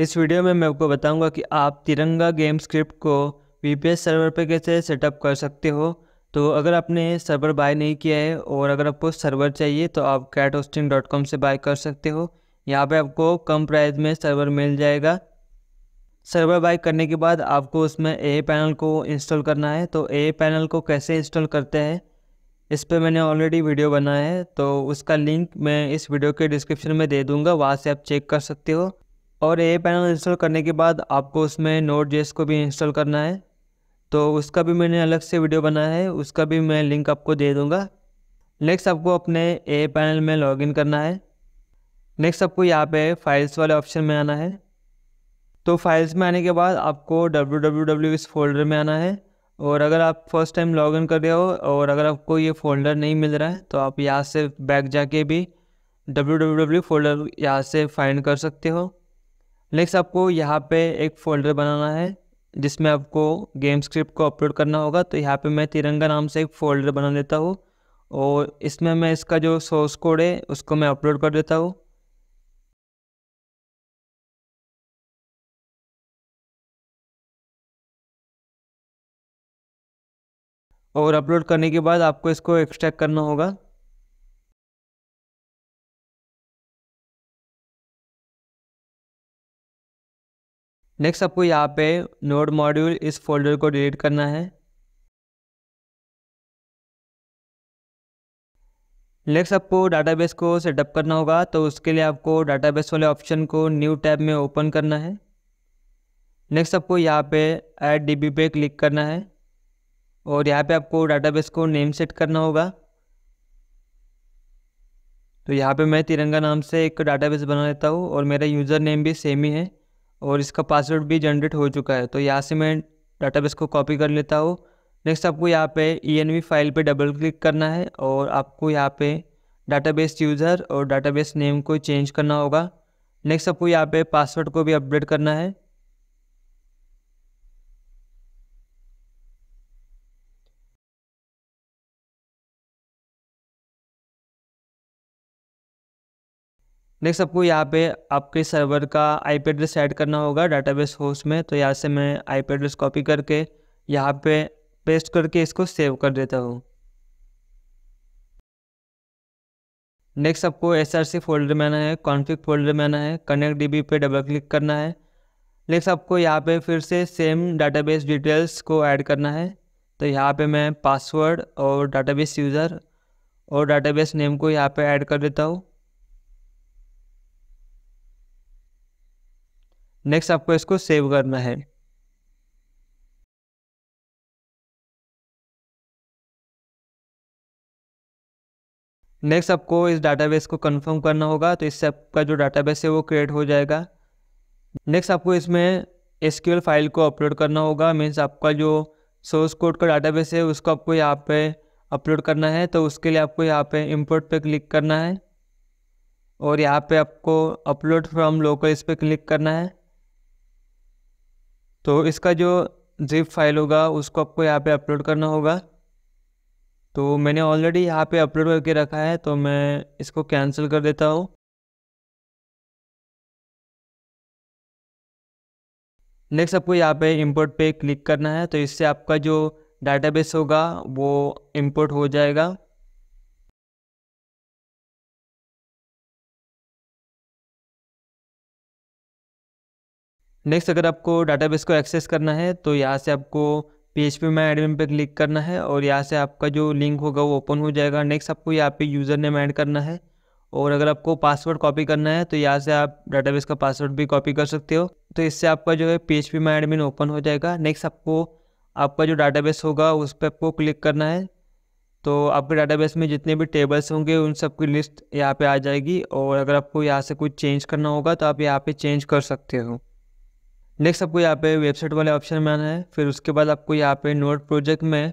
इस वीडियो में मैं आपको बताऊंगा कि आप तिरंगा गेम स्क्रिप्ट को वी सर्वर पर कैसे सेटअप कर सकते हो तो अगर आपने सर्वर बाय नहीं किया है और अगर आपको सर्वर चाहिए तो आप कैट होस्टिंग डॉट कॉम से बाय कर सकते हो यहाँ पे आपको कम प्राइस में सर्वर मिल जाएगा सर्वर बाय करने के बाद आपको उसमें ए पैनल को इंस्टॉल करना है तो ए पैनल को कैसे इंस्टॉल करते हैं इस पर मैंने ऑलरेडी वीडियो बनाया है तो उसका लिंक मैं इस वीडियो के डिस्क्रिप्शन में दे दूँगा वहाँ से आप चेक कर सकते हो और ए पैनल इंस्टॉल करने के बाद आपको उसमें नोट जेस को भी इंस्टॉल करना है तो उसका भी मैंने अलग से वीडियो बनाया है उसका भी मैं लिंक आपको दे दूँगा नेक्स्ट आपको अपने ए पैनल में लॉगिन करना है नेक्स्ट आपको यहाँ पे फाइल्स वाले ऑप्शन में आना है तो फाइल्स में आने के बाद आपको डब्ल्यू इस फोल्डर में आना है और अगर आप फर्स्ट टाइम लॉगिन कर रहे हो और अगर आपको ये फोल्डर नहीं मिल रहा है तो आप यहाँ से बैक जाके भी डब्ल्यू फोल्डर यहाँ से फाइंड कर सकते हो नेक्स्ट आपको यहाँ पे एक फोल्डर बनाना है जिसमें आपको गेम स्क्रिप्ट को अपलोड करना होगा तो यहाँ पे मैं तिरंगा नाम से एक फोल्डर बना लेता हूँ और इसमें मैं इसका जो सोर्स कोड है उसको मैं अपलोड कर देता हूँ और अपलोड करने के बाद आपको इसको एक्सट्रैक्ट करना होगा नेक्स्ट आपको यहाँ पे नोड मॉड्यूल इस फोल्डर को डिलीट करना है नेक्स्ट आपको डाटाबेस को सेटअप करना होगा तो उसके लिए आपको डाटाबेस वाले ऑप्शन को न्यू टैब में ओपन करना है नेक्स्ट आपको यहाँ पे ऐड डी पे क्लिक करना है और यहाँ पे आपको डाटाबेस को नेम सेट करना होगा तो यहाँ पे मैं तिरंगा नाम से एक डाटाबेस बना लेता हूँ और मेरा यूज़र नेम भी सेम ही है और इसका पासवर्ड भी जनरेट हो चुका है तो यहाँ से मैं डाटाबेस को कॉपी कर लेता हूँ नेक्स्ट आपको यहाँ पे ई फाइल पे डबल क्लिक करना है और आपको यहाँ पे डाटाबेस यूज़र और डाटाबेस नेम को चेंज करना होगा नेक्स्ट आपको यहाँ पे पासवर्ड को भी अपडेट करना है नेक्स्ट आपको यहाँ पे आपके सर्वर का आईपी एड्रेस ऐड करना होगा डाटाबेस होस्ट में तो यहाँ से मैं आईपी एड्रेस कॉपी करके यहाँ पे पेस्ट करके इसको सेव कर देता हूँ नेक्स्ट आपको एस आर सी फोल्डर में आना है कॉन्फ़िग फोल्डर में आना है कनेक्ट डीबी पे डबल क्लिक करना है नेक्स्ट आपको यहाँ पे फिर से सेम डाटाबेस डिटेल्स को ऐड करना है तो यहाँ पे मैं पासवर्ड और डाटाबेस यूज़र और डाटाबेस नेम को यहाँ पे ऐड कर देता हूँ नेक्स्ट आपको इसको सेव करना है नेक्स्ट आपको इस डाटाबेस को कंफर्म करना होगा तो इससे आपका जो डाटाबेस है वो क्रिएट हो जाएगा नेक्स्ट आपको इसमें एसक्यूएल फाइल को अपलोड करना होगा मीन्स आपका जो सोर्स कोड का डाटाबेस है उसको आपको यहाँ पे अपलोड करना है तो उसके लिए आपको यहाँ पे इंपोर्ट पे क्लिक करना है और यहाँ पे आपको अपलोड फ्रॉम लोकल इस पर क्लिक करना है तो इसका जो जिप फाइल होगा उसको आपको यहाँ पे अपलोड करना होगा तो मैंने ऑलरेडी यहाँ पे अपलोड करके रखा है तो मैं इसको कैंसिल कर देता हूँ नेक्स्ट आपको यहाँ पे इंपोर्ट पे क्लिक करना है तो इससे आपका जो डाटाबेस होगा वो इंपोर्ट हो जाएगा नेक्स्ट अगर आपको डाटाबेस को एक्सेस करना है तो यहाँ से आपको P H P my admin पर क्लिक करना है और यहाँ से आपका जो लिंक होगा वो ओपन हो जाएगा नेक्स्ट आपको यहाँ पे यूज़र नेम ऐड करना है और अगर आपको पासवर्ड कॉपी करना है तो यहाँ से आप डाटाबेस का पासवर्ड भी कॉपी कर सकते हो तो इससे आपका जो है P H P my admin open हो जाएगा नेक्स्ट आपको आपका जो डाटाबेस होगा उस पर आपको क्लिक करना है तो आपके डाटाबेस में जितने भी टेबल्स होंगे उन सब की लिस्ट यहाँ पर आ जाएगी और अगर आपको यहाँ से कुछ चेंज करना होगा तो आप यहाँ पर चेंज कर सकते हो नेक्स्ट आपको यहाँ पे वेबसाइट वाले ऑप्शन में आना है फिर उसके बाद आपको यहाँ पे नोट प्रोजेक्ट में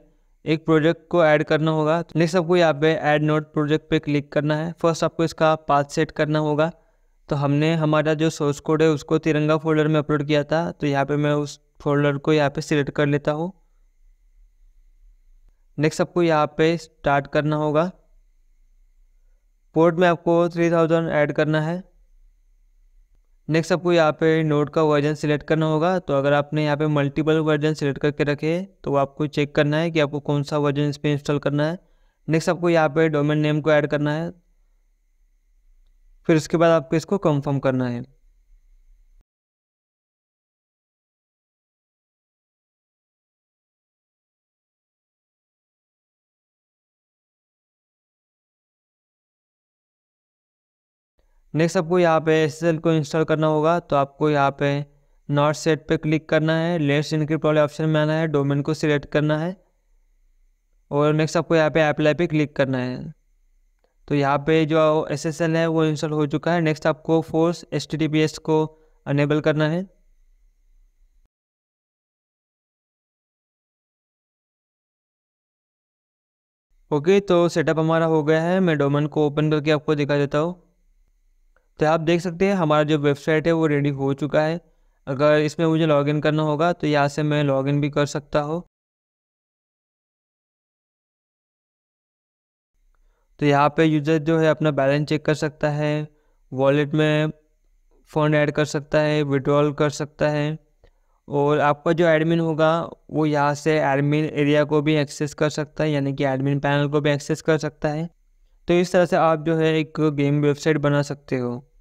एक प्रोजेक्ट को ऐड करना होगा नेक्स्ट आपको तो यहाँ पे ऐड नोट प्रोजेक्ट पे क्लिक करना है फर्स्ट आपको इसका पाथ सेट करना होगा तो हमने हमारा जो सोर्स कोड है उसको तिरंगा फोल्डर में अपलोड किया था तो यहाँ पे मैं उस फोल्डर को यहाँ पे सिलेक्ट कर लेता हूँ नेक्स्ट आपको यहाँ पे स्टार्ट करना होगा पोर्ट में आपको थाउजेंड ऐड करना है नेक्स्ट आपको यहाँ पे नोट का वर्जन सिलेक्ट करना होगा तो अगर आपने यहाँ पे मल्टीपल वर्जन सिलेक्ट करके रखे तो आपको चेक करना है कि आपको कौन सा वर्जन इस पर इंस्टॉल करना है नेक्स्ट आपको यहाँ पे डोमेन नेम को ऐड करना है फिर उसके बाद आपको इसको कंफर्म करना है नेक्स्ट आपको यहाँ पे एस को इंस्टॉल करना होगा तो आपको यहाँ पे नॉट सेट पे क्लिक करना है लेट्स इनक्रिप्ट वाले ऑप्शन में आना है डोमेन को सिलेक्ट करना है और नेक्स्ट आपको यहाँ पे अप्लाई पे क्लिक करना है तो यहाँ पे जो एस है वो इंस्टॉल हो चुका है नेक्स्ट आपको फोर्स एस को अनेबल करना है ओके तो सेटअप हमारा हो गया है मैं डोमेन को ओपन करके आपको दिखा देता हूँ तो आप देख सकते हैं हमारा जो वेबसाइट है वो रेडी हो चुका है अगर इसमें मुझे लॉगिन करना होगा तो यहाँ से मैं लॉगिन भी कर सकता हूँ तो यहाँ पे यूज़र जो है अपना बैलेंस चेक कर सकता है वॉलेट में फ़ोन ऐड कर सकता है विड्रॉल कर सकता है और आपका जो एडमिन होगा वो यहाँ से एडमिन एरिया को भी एक्सेस कर सकता है यानी कि एडमिन पैनल को भी एक्सेस कर सकता है तो इस तरह से आप जो है एक गेम वेबसाइट बना सकते हो